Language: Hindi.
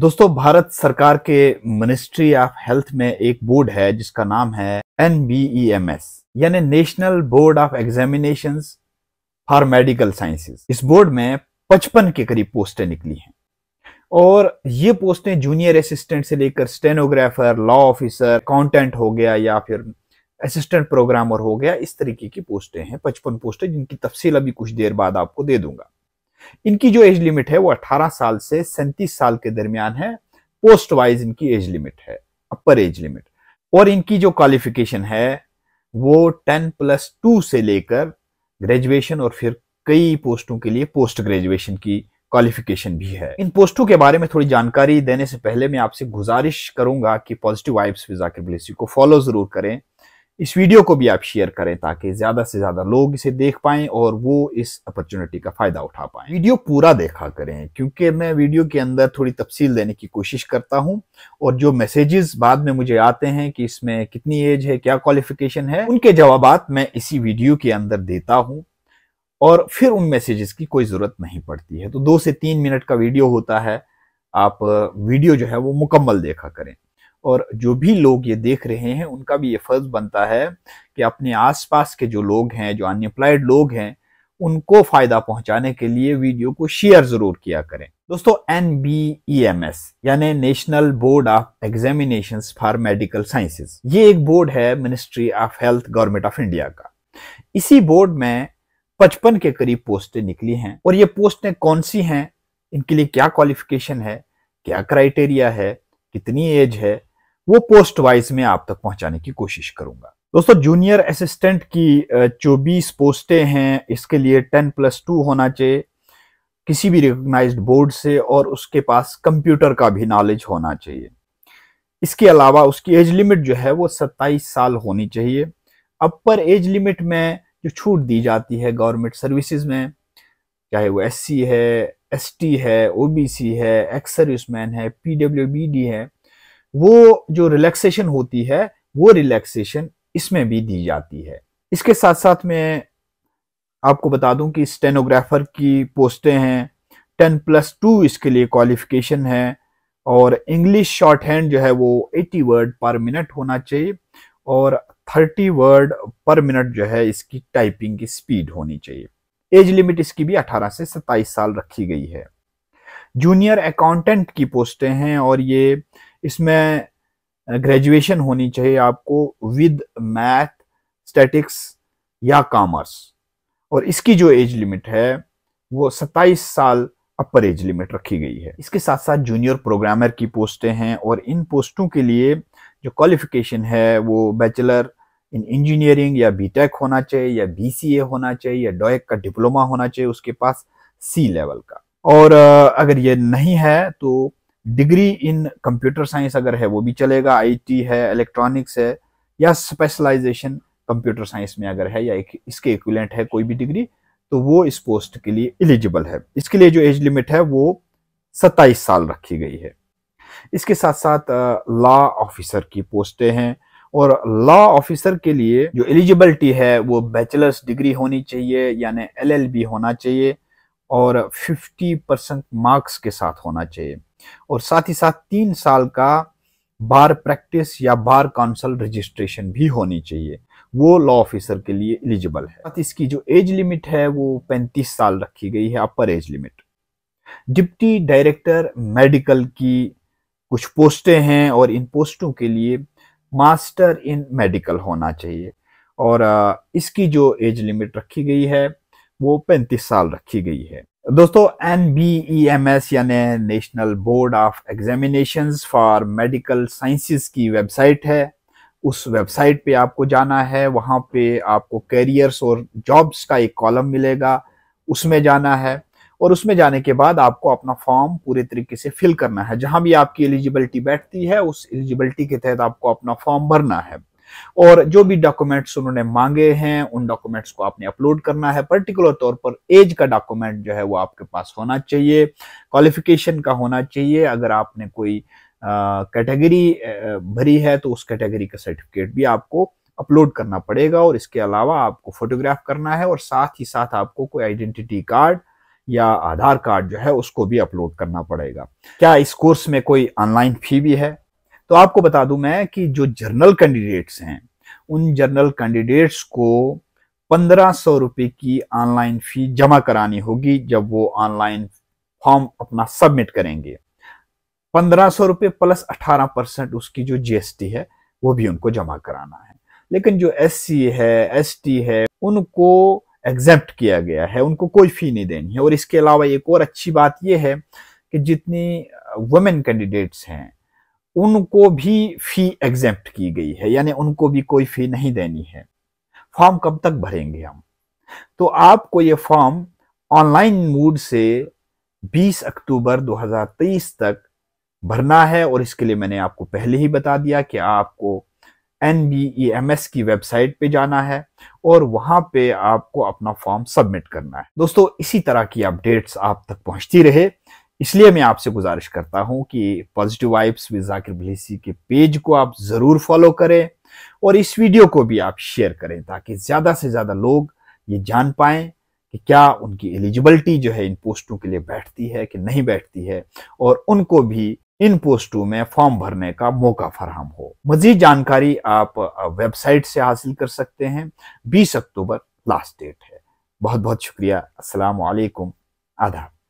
दोस्तों भारत सरकार के मिनिस्ट्री ऑफ हेल्थ में एक बोर्ड है जिसका नाम है एन e यानी national board of examination for medical sciences इस बोर्ड में पचपन के करीब पोस्टें निकली हैं और ये पोस्टें जूनियर असिस्टेंट से लेकर स्टेनोग्राफर लॉ ऑफिसर अकाउंटेंट हो गया या फिर असिस्टेंट प्रोग्रामर हो गया इस तरीके की पोस्टें हैं पचपन पोस्टें जिनकी तफसील अभी कुछ देर बाद आपको दे दूंगा इनकी जो एज लिमिट है वो 18 साल से सैंतीस साल के दरमियान है पोस्ट वाइज इनकी एज लिमिट है अपर एज लिमिट और इनकी जो क्वालिफिकेशन है वो 10 प्लस टू से लेकर ग्रेजुएशन और फिर कई पोस्टों के लिए पोस्ट ग्रेजुएशन की क्वालिफिकेशन भी है इन पोस्टों के बारे में थोड़ी जानकारी देने से पहले मैं आपसे गुजारिश करूंगा कि पॉजिटिव वाइब्स विजाकिर बलेसी को फॉलो जरूर करें इस वीडियो को भी आप शेयर करें ताकि ज़्यादा से ज़्यादा लोग इसे देख पाएं और वो इस अपॉर्चुनिटी का फ़ायदा उठा पाए वीडियो पूरा देखा करें क्योंकि मैं वीडियो के अंदर थोड़ी तफसील देने की कोशिश करता हूँ और जो मैसेजेस बाद में मुझे आते हैं कि इसमें कितनी एज है क्या क्वालिफिकेशन है उनके जवाब मैं इसी वीडियो के अंदर देता हूँ और फिर उन मैसेजेस की कोई ज़रूरत नहीं पड़ती है तो दो से तीन मिनट का वीडियो होता है आप वीडियो जो है वो मुकम्मल देखा करें और जो भी लोग ये देख रहे हैं उनका भी ये फर्ज बनता है कि अपने आसपास के जो लोग हैं जो अनएम्प्लॉयड लोग हैं उनको फ़ायदा पहुंचाने के लिए वीडियो को शेयर ज़रूर किया करें दोस्तों N B E M S यानी national board of examination for medical sciences ये एक बोर्ड है ministry of health government of India का इसी बोर्ड में पचपन के करीब पोस्टें निकली हैं और ये पोस्टें कौन सी हैं इनके लिए क्या क्वालिफिकेशन है क्या क्राइटेरिया है कितनी एज है वो पोस्ट वाइज में आप तक पहुंचाने की कोशिश करूंगा दोस्तों जूनियर असिस्टेंट की 24 पोस्टें हैं इसके लिए 10 प्लस टू होना चाहिए किसी भी रिकोगनाइज बोर्ड से और उसके पास कंप्यूटर का भी नॉलेज होना चाहिए इसके अलावा उसकी एज लिमिट जो है वो 27 साल होनी चाहिए अपर एज लिमिट में जो छूट दी जाती है गवर्नमेंट सर्विसेज में चाहे वो एससी है एसटी है ओबीसी है एक्स सर्विसमैन है पीडब्ल्यूबीडी है वो जो रिलैक्सेशन होती है वो रिलैक्सेशन इसमें भी दी जाती है इसके साथ साथ मैं आपको बता दूं कि स्टेनोग्राफर की पोस्टें हैं टेन प्लस टू इसके लिए क्वालिफिकेशन है और इंग्लिश शॉर्ट हैंड जो है वो एटी वर्ड पर मिनट होना चाहिए और थर्टी वर्ड पर मिनट जो है इसकी टाइपिंग की स्पीड होनी चाहिए एज लिमिट इसकी भी अठारह से सत्ताईस साल रखी गई है जूनियर अकाउंटेंट की पोस्टें हैं और ये इसमें ग्रेजुएशन होनी चाहिए आपको विद मैथ स्टैटिक्स या कॉमर्स और इसकी जो एज लिमिट है वो 27 साल अपर एज लिमिट रखी गई है इसके साथ साथ जूनियर प्रोग्रामर की पोस्टें हैं और इन पोस्टों के लिए जो क्वालिफिकेशन है वो बैचलर इन इंजीनियरिंग या बीटेक होना चाहिए या बीसीए होना चाहिए या डॉएक e का डिप्लोमा होना चाहिए उसके पास सी लेवल का और अगर ये नहीं है तो डिग्री इन कंप्यूटर साइंस अगर है वो भी चलेगा आई है इलेक्ट्रॉनिक्स है या स्पेशलाइजेशन कंप्यूटर साइंस में अगर है या एक, इसके इक्विलेंट है कोई भी डिग्री तो वो इस पोस्ट के लिए एलिजिबल है इसके लिए जो एज लिमिट है वो सत्ताईस साल रखी गई है इसके साथ साथ लॉ ऑफिसर की पोस्टें हैं और लॉ ऑफिसर के लिए जो एलिजिबिलिटी है वो बैचलर्स डिग्री होनी चाहिए यानी एलएलबी होना चाहिए और 50 परसेंट मार्क्स के साथ होना चाहिए और साथ ही साथ तीन साल का बार प्रैक्टिस या बार काउंसिल रजिस्ट्रेशन भी होनी चाहिए वो लॉ ऑफिसर के लिए एलिजिबल है साथ इसकी जो एज लिमिट है वो 35 साल रखी गई है upper age limit deputy director medical की कुछ पोस्टें हैं और इन पोस्टों के लिए मास्टर इन मेडिकल होना चाहिए और इसकी जो एज लिमिट रखी गई है वो पैंतीस साल रखी गई है दोस्तों N B E M S यानी national board of examination for medical sciences की वेबसाइट है उस वेबसाइट पे आपको जाना है वहां पे आपको कैरियर्स और जॉब्स का एक कॉलम मिलेगा उसमें जाना है और उसमें जाने के बाद आपको अपना फॉर्म पूरे तरीके से फिल करना है जहां भी आपकी एलिजिबिलिटी बैठती है उस एलिजिबिलिटी के तहत आपको अपना फॉर्म भरना है और जो भी डॉक्यूमेंट्स उन्होंने मांगे हैं उन डॉक्यूमेंट्स को आपने अपलोड करना है पर्टिकुलर तौर पर एज का डॉक्यूमेंट जो है वो आपके पास होना चाहिए क्वालिफिकेशन का होना चाहिए अगर आपने कोई कैटेगरी भरी है तो उस कैटेगरी का सर्टिफिकेट भी आपको अपलोड करना पड़ेगा और इसके अलावा आपको फोटोग्राफ करना है और साथ ही साथ आपको कोई आइडेंटिटी कार्ड या आधार कार्ड जो है उसको भी अपलोड करना पड़ेगा क्या इस कोर्स में कोई ऑनलाइन फी भी है तो आपको बता दूं मैं कि जो जर्नल कैंडिडेट्स हैं उन जर्नल कैंडिडेट्स को पंद्रह सौ रुपये की ऑनलाइन फी जमा करानी होगी जब वो ऑनलाइन फॉर्म अपना सबमिट करेंगे पंद्रह सौ रुपये प्लस अठारह परसेंट उसकी जो जीएसटी है वो भी उनको जमा कराना है लेकिन जो एससी है एसटी है उनको एग्जेप्ट किया गया है उनको कोई फी नहीं देनी है और इसके अलावा एक और अच्छी बात यह है कि जितनी वुमेन कैंडिडेट्स हैं उनको भी फी एग्जेप्ट की गई है यानी उनको भी कोई फी नहीं देनी है फॉर्म कब तक भरेंगे हम तो आपको ये फॉर्म ऑनलाइन मूड से 20 अक्टूबर 2023 तक भरना है और इसके लिए मैंने आपको पहले ही बता दिया कि आपको एन e की वेबसाइट पे जाना है और वहां पे आपको अपना फॉर्म सबमिट करना है दोस्तों इसी तरह की अपडेट्स आप तक पहुँचती रहे इसलिए मैं आपसे गुजारिश करता हूं कि पॉजिटिव वाइब्स विद जाकिर भलीसी के पेज को आप ज़रूर फॉलो करें और इस वीडियो को भी आप शेयर करें ताकि ज़्यादा से ज़्यादा लोग ये जान पाए कि क्या उनकी एलिजिबिलिटी जो है इन पोस्टों के लिए बैठती है कि नहीं बैठती है और उनको भी इन पोस्टों में फॉर्म भरने का मौका फराहम हो मजीद जानकारी आप वेबसाइट से हासिल कर सकते हैं 20 अक्टूबर लास्ट डेट है बहुत बहुत शुक्रिया असलकुम आदाब